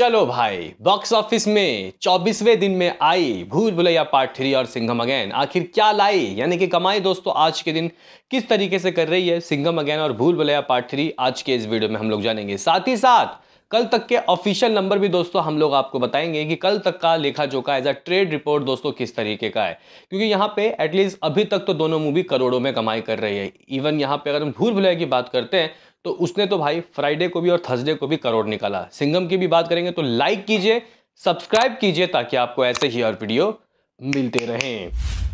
चलो भाई box office में 24वें दिन में आई भूल भुलैया पार्ट थ्री और सिंघम अगेन आखिर क्या लाई यानी कि कमाई दोस्तों आज के दिन किस तरीके से कर रही है सिंघम अगेन और भूल भुलैया पार्ट थ्री आज के इस वीडियो में हम लोग जानेंगे साथ ही साथ कल तक के ऑफिशियल नंबर भी दोस्तों हम लोग आपको बताएंगे कि कल तक का लेखा जोखा एज अ ट्रेड रिपोर्ट दोस्तों किस तरीके का है क्योंकि यहाँ पे एटलीस्ट अभी तक तो दोनों मूवी करोड़ों में कमाई कर रही है इवन यहाँ पे अगर हम भूल भुलैया की बात करते हैं तो उसने तो भाई फ्राइडे को भी और थर्सडे को भी करोड़ निकाला सिंगम की भी बात करेंगे तो लाइक कीजिए सब्सक्राइब कीजिए ताकि आपको ऐसे ही और वीडियो मिलते रहें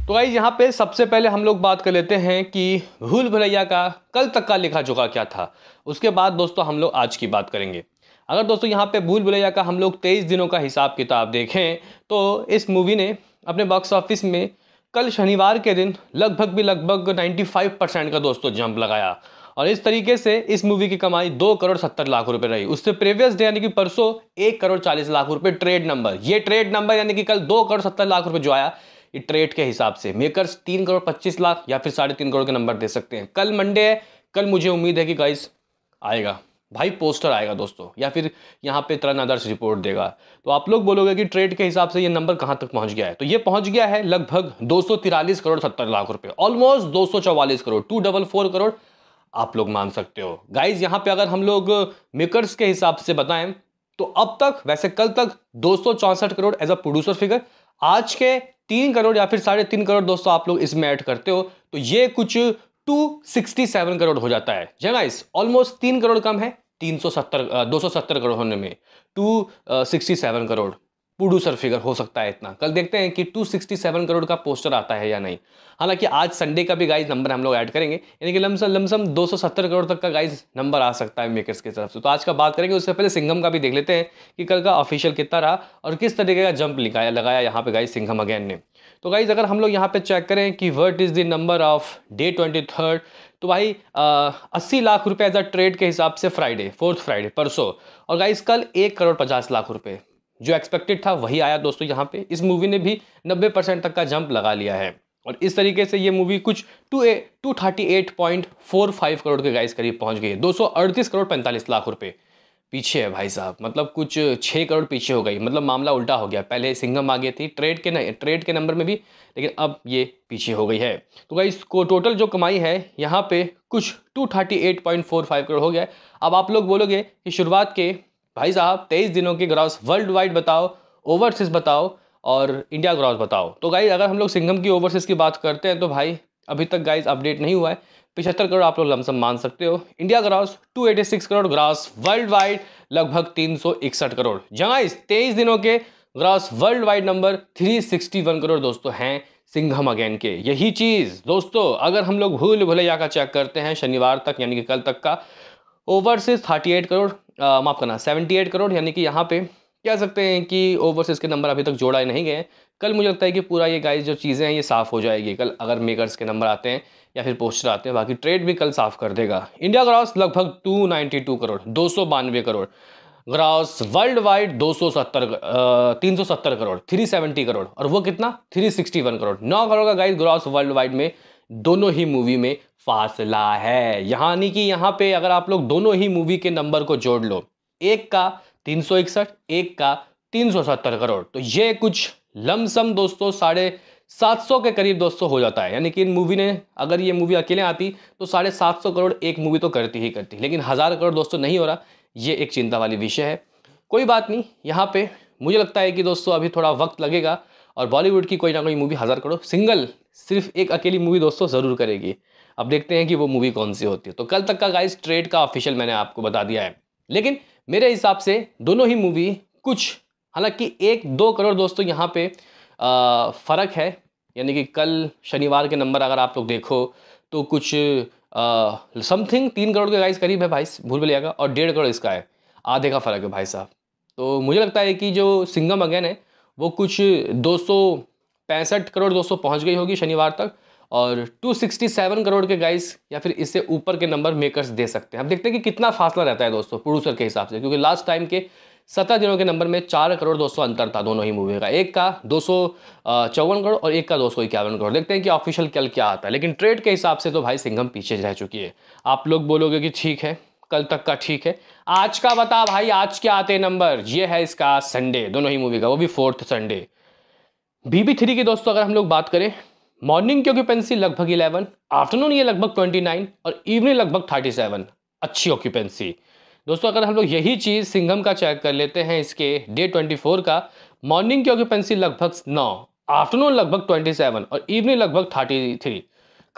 तो भाई यहाँ पे सबसे पहले हम लोग बात कर लेते हैं कि भूल भलैया का कल तक का लिखा चुका क्या था उसके बाद दोस्तों हम लोग आज की बात करेंगे अगर दोस्तों यहाँ पे भूल भलैया का हम लोग तेईस दिनों का हिसाब किताब देखें तो इस मूवी ने अपने बॉक्स ऑफिस में कल शनिवार के दिन लगभग भी लगभग 95 परसेंट का दोस्तों जंप लगाया और इस तरीके से इस मूवी की कमाई दो करोड़ सत्तर लाख रुपए रही उससे प्रीवियस डे यानी कि परसों एक करोड़ चालीस लाख रुपए ट्रेड नंबर ये ट्रेड नंबर यानी कि कल दो करोड़ सत्तर लाख रुपए जो आया ये ट्रेड के हिसाब से मेकर्स तीन करोड़ पच्चीस लाख या फिर साढ़े तीन करोड़ के नंबर दे सकते हैं कल मंडे है कल मुझे उम्मीद है कि गाइस आएगा भाई पोस्टर आएगा दोस्तों या फिर यहाँ पे तरन आदर्श रिपोर्ट देगा तो आप लोग बोलोगे कि ट्रेड के हिसाब से ये नंबर कहाँ तक पहुँच गया है तो ये पहुँच गया है लगभग दो करोड़ सत्तर लाख रुपये ऑलमोस्ट दो crore to double four crore आप लोग मान सकते हो गाइज यहाँ पे अगर हम लोग मेकर्स के हिसाब से बताएं तो अब तक वैसे कल तक दो crore as a producer figure आज के तीन करोड़ या फिर साढ़े तीन करोड़ दोस्तों आप लोग इसमें ऐड करते हो तो ये कुछ 267 करोड़ हो जाता है गाइस ऑलमोस्ट तीन करोड़ कम है 370 270 करोड़ होने में 267 करोड़ प्रोड्यूसर फिगर हो सकता है इतना कल देखते हैं कि 267 करोड़ का पोस्टर आता है या नहीं हालांकि आज संडे का भी गाइज नंबर हम लोग ऐड करेंगे यानी कि लमसम लमसम 270 करोड़ तक का गाइज नंबर आ सकता है मेकर्स की तरफ से तो आज का बात करेंगे उससे पहले सिंघम का भी देख लेते हैं कि कल का ऑफिशियल कितना रहा और किस तरीके का जंप लिखाया लगाया यहाँ पर गाइज सिंघम अगैन ने तो गाइज अगर हम लोग यहाँ पर चेक करें कि what is the number of day twenty third तो भाई अस्सी लाख रुपये एज अ ट्रेड के हिसाब से फ्राइडे फोर्थ फ्राइडे परसों और गाइज कल एक करोड़ पचास लाख रुपये जो एक्सपेक्टेड था वही आया दोस्तों यहाँ पे इस मूवी ने भी 90 परसेंट तक का जंप लगा लिया है और इस तरीके से ये मूवी कुछ two a two thirty eight point four five crore के गाइस करीब पहुँच गई है दो सौ अड़तीस करोड़ पैंतालीस लाख रुपये पीछे है भाई साहब मतलब कुछ छः करोड़ पीछे हो गई मतलब मामला उल्टा हो गया पहले सिंगम आ गई थी ट्रेड के न, ट्रेड के नंबर में भी लेकिन अब ये पीछे हो गई है तो भाई इसको टोटल जो कमाई है यहाँ पे कुछ two thirty eight point four five crore हो गया अब आप लोग बोलोगे कि शुरुआत के भाई साहब तेईस दिनों के ग्रॉस वर्ल्ड वाइड बताओ ओवरसीज बताओ और इंडिया ग्रॉस बताओ तो गाइज अगर हम लोग सिंघम की ओवरसीज की बात करते हैं तो भाई अभी तक गाइज अपडेट नहीं हुआ है पिछहत्तर करोड़ आप लोग लमसम मान सकते हो India eighty 286 crore gross worldwide लगभग 361 करोड़ जगाइस तेईस दिनों के gross worldwide number 361 crore दोस्तों हैं सिंघम अगेन के यही चीज़ दोस्तों अगर हम लोग भूल भुलैया का चेक करते हैं शनिवार तक यानी कि कल तक का ओवरसीज थर्टी एट करोड़ माफ़ करना सेवेंटी एट करोड़ यानी कि यहाँ पे कह सकते हैं कि ओवरसीज़ के नंबर अभी तक जोड़ा नहीं गए कल मुझे लगता है कि पूरा ये गाइस जो चीज़ें हैं ये साफ़ हो जाएगी कल अगर मेकर्स के नंबर आते हैं या फिर पोस्टर आते हैं बाकी ट्रेड भी कल साफ़ कर देगा इंडिया ग्रॉस लगभग टू करोड़ दो करोड़ ग्रॉस वर्ल्ड वाइड 270 सत्तर करोड़ 370 करोड़ और वो कितना 361 करोड़ 9 करोड़ का गाइस ग्रॉस वर्ल्ड वाइड में दोनों ही मूवी में फासला है यानी कि यहाँ पे अगर आप लोग दोनों ही मूवी के नंबर को जोड़ लो एक का तीन सौ इकसठ एक का तीन सौ सत्तर करोड़ तो ये कुछ लमसम दोस्तों साढ़े सात सौ के करीब दोस्तों हो जाता है यानी कि इन मूवी ने अगर ये मूवी अकेले आती तो साढ़े सात सौ करोड़ एक मूवी तो करती ही करती लेकिन हज़ार करोड़ दोस्तों नहीं हो रहा ये एक चिंता वाली विषय है कोई बात नहीं यहाँ पे मुझे लगता है कि दोस्तों अभी थोड़ा वक्त लगेगा और बॉलीवुड की कोई ना कोई मूवी हज़ार करोड़ सिंगल सिर्फ एक अकेली मूवी दोस्तों ज़रूर करेगी अब देखते हैं कि वो मूवी कौन सी होती है तो कल तक का गाइस ट्रेड का ऑफिशियल मैंने आपको बता दिया है लेकिन मेरे हिसाब से दोनों ही मूवी कुछ हालांकि एक दो करोड़ दोस्तों यहाँ पे फ़र्क है यानी कि कल शनिवार के नंबर अगर आप लोग देखो तो कुछ समथिंग तीन करोड़ के गाइस करीब है भाई भूल भुलियागा और डेढ़ करोड़ इसका है आधे का फ़र्क है भाई साहब तो मुझे लगता है कि जो सिंगम अगेन है वो कुछ दो पैंसठ करोड़ 200 पहुंच गई होगी शनिवार तक और 267 करोड़ के गाइस या फिर इससे ऊपर के नंबर मेकर्स दे सकते हैं अब देखते हैं कि कितना फासला रहता है दोस्तों प्रोड्यूसर के हिसाब से क्योंकि लास्ट टाइम के सत्रह दिनों के नंबर में चार करोड़ दो अंतर था दोनों ही मूवी का एक का दो सौ चौवन करोड़ और एक का दो सौ इक्यावन करोड़ देखते हैं कि ऑफिशियल कल क्या आता है लेकिन ट्रेड के हिसाब से तो भाई सिंघम पीछे रह चुकी है आप लोग बोलोगे कि ठीक है कल तक का ठीक है आज का बता भाई आज के आते नंबर ये है इसका संडे दोनों ही मूवी का वो भी फोर्थ संडे बीबी थ्री की दोस्तों अगर हम लोग बात करें मॉर्निंग की ऑक्यूपेंसी लगभग 11, आफ्टरनून ये लगभग 29 और इवनिंग लगभग 37 अच्छी ऑक्यूपेंसी दोस्तों अगर हम लोग यही चीज़ सिंघम का चेक कर लेते हैं इसके डे 24 का मॉर्निंग की ऑक्यूपेंसी लगभग 9, आफ्टरनून लगभग 27 और इवनिंग लगभग 33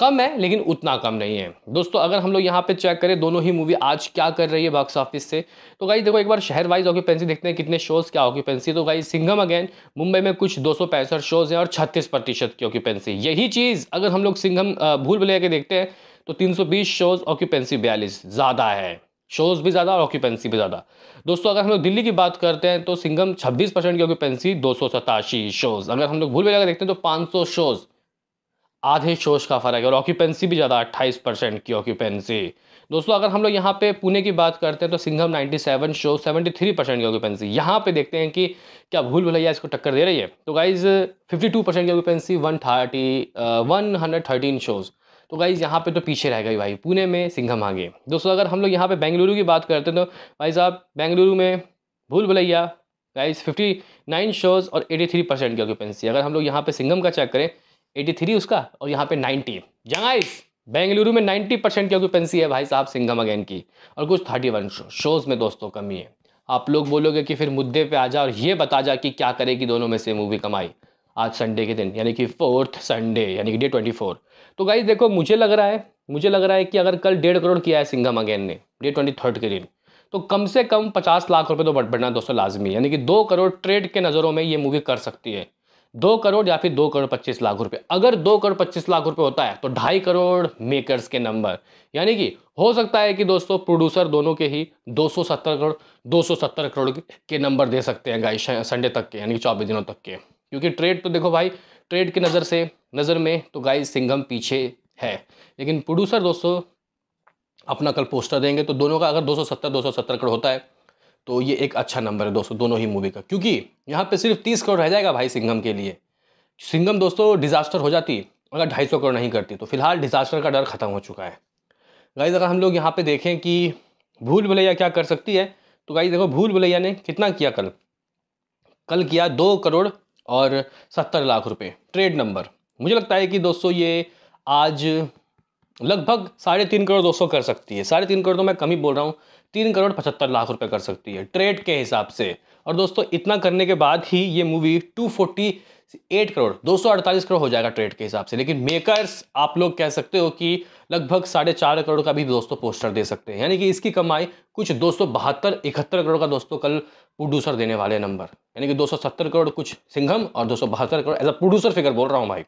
कम है लेकिन उतना कम नहीं है दोस्तों अगर हम लोग यहाँ पे चेक करें दोनों ही मूवी आज क्या कर रही है बॉक्स ऑफिस से तो गाई देखो एक बार शहर वाइज ऑक्यूपेंसी देखते हैं कितने शोज़ क्या ऑक्यूपेंसी तो गाई सिंघम अगेन मुंबई में कुछ दो शोज़ हैं और छत्तीस प्रतिशत की ऑक्यूपेंसी यही चीज़ अगर हम लोग सिंघम भूल भले के देखते हैं तो तीन शोज़ ऑक्यूपेंसी बयालीस ज़्यादा है शोज़ भी ज़्यादा और ऑक्यूपेंसी भी ज़्यादा दोस्तों अगर हम लोग दिल्ली की बात करते हैं तो सिंगम 26 परसेंट की ऑक्यूपेंसी दो शोज़ अगर हम लोग भूल जाकर देखते हैं तो 500 शोज़ आधे शोज का फ़र्क है और ऑक्यूपेंसी भी ज़्यादा अट्ठाईस परसेंट की ऑक्यूपेंसी दोस्तों अगर हम लोग यहाँ पे पुणे की बात करते हैं तो सिंघम 97 शो 73 परसेंट की ऑक्यूपेंसी यहाँ पे देखते हैं कि क्या भूल भुलैया इसको टक्कर दे रही है तो गाइज 52 परसेंट की occupancy one thirty one hundred thirteen shows तो गाइज़ यहाँ पे तो पीछे रह गई भाई पुणे में सिंघम आगे दोस्तों अगर हम लोग यहाँ पर बेंगलुरु की बात करते हैं तो भाई साहब बेंगलुरु में Bhool Bhulaiyaa guys nine shows और थ्री परसेंट की ऑक्यूपेंसी अगर हम लोग यहाँ पर सिंघम का चेक करें एटी उसका और यहाँ पे नाइन्टी जंगाइस बेंगलुरु में 90 परसेंट की ऑक्यूपेंसी है भाई साहब सिंगम अगेन की और कुछ 31 शो, शोज़ में दोस्तों कमी है आप लोग बोलोगे कि फिर मुद्दे पे आ जा और ये बता जा कि क्या करेगी दोनों में से मूवी कमाई आज संडे के दिन यानी कि फोर्थ संडे यानी कि डे ट्वेंटी फोर तो गाइज देखो मुझे लग रहा है मुझे लग रहा है कि अगर कल डेढ़ करोड़ किया है सिंघम अगेन ने डे ट्वेंटी थर्ड के दिन तो कम से कम पचास लाख रुपये तो बढ़ना दोस्तों लाजमी यानी कि दो करोड़ ट्रेड के नज़रों में ये मूवी कर सकती है दो करोड़ या फिर दो करोड़ पच्चीस लाख रुपए अगर दो करोड़ पच्चीस लाख रुपए होता है तो ढाई करोड़ मेकर्स के नंबर यानी कि हो सकता है कि दोस्तों प्रोड्यूसर दोनों के ही 270 करोड़ 270 करोड़ के नंबर दे सकते हैं गाइस संडे तक के यानी कि चौबीस दिनों तक के क्योंकि ट्रेड तो देखो भाई ट्रेड की नज़र से नज़र में तो गाय सिंघम पीछे है लेकिन प्रोड्यूसर दोस्तों अपना कल पोस्टर देंगे तो दोनों का अगर सौ सत्तर करोड़ होता है तो ये एक अच्छा नंबर है दोस्तों दोनों ही मूवी का क्योंकि यहाँ पे सिर्फ तीस करोड़ रह जाएगा भाई सिंघम के लिए सिंघम दोस्तों डिज़ास्टर हो जाती अगर ढाई सौ करोड़ नहीं करती तो फिलहाल डिज़ास्टर का डर ख़त्म हो चुका है गाइज अगर हम लोग यहाँ पे देखें कि भूल भलैया क्या कर सकती है तो गाइज देखो भूल भलैया ने कितना किया कल कल किया दो करोड़ और सत्तर लाख रुपये ट्रेड नंबर मुझे लगता है कि दोस्तों ये आज लगभग साढ़े तीन करोड़ दोस्तों कर सकती है साढ़े तीन करोड़ तो मैं कम ही बोल रहा हूँ तीन करोड़ पचहत्तर लाख रुपए कर सकती है ट्रेड के हिसाब से और दोस्तों इतना करने के बाद ही ये movie two forty eight crore दो सौ अड़तालीस करोड़ हो जाएगा ट्रेड के हिसाब से लेकिन मेकर्स आप लोग कह सकते हो कि लगभग साढ़े चार करोड़ का भी दोस्तों पोस्टर दे सकते हैं यानी कि इसकी कमाई कुछ दो सौ बहत्तर इकहत्तर करोड़ का दोस्तों कल प्रोड्यूसर देने वाले नंबर यानी कि दो सौ सत्तर करोड़ कुछ सिंघम और दो सौ बहत्तर crore as a producer figure बोल रहा हूँ भाई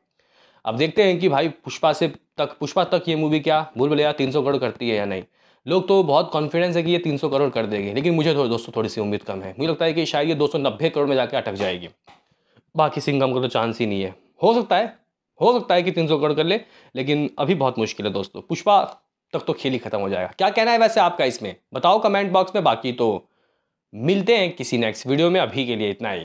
अब देखते हैं कि भाई पुष्पा से तक पुष्पा तक ये मूवी क्या भूल भुलैया तीन सौ करोड़ करती है या नहीं लोग तो बहुत कॉन्फिडेंस है कि ये 300 करोड़ कर देगी लेकिन मुझे थो, दोस्तों थोड़ी सी उम्मीद कम है मुझे लगता है कि शायद ये 290 करोड़ में जाकर अटक जाएगी बाकी सिंगम का तो चांस ही नहीं है हो सकता है हो सकता है कि तीन करोड़ कर ले लेकिन अभी बहुत मुश्किल है दोस्तों पुष्पा तक तो खेल ही खत्म हो जाएगा क्या कहना है वैसे आपका इसमें बताओ कमेंट बॉक्स में बाकी तो मिलते हैं किसी नेक्स्ट वीडियो में अभी के लिए इतना ही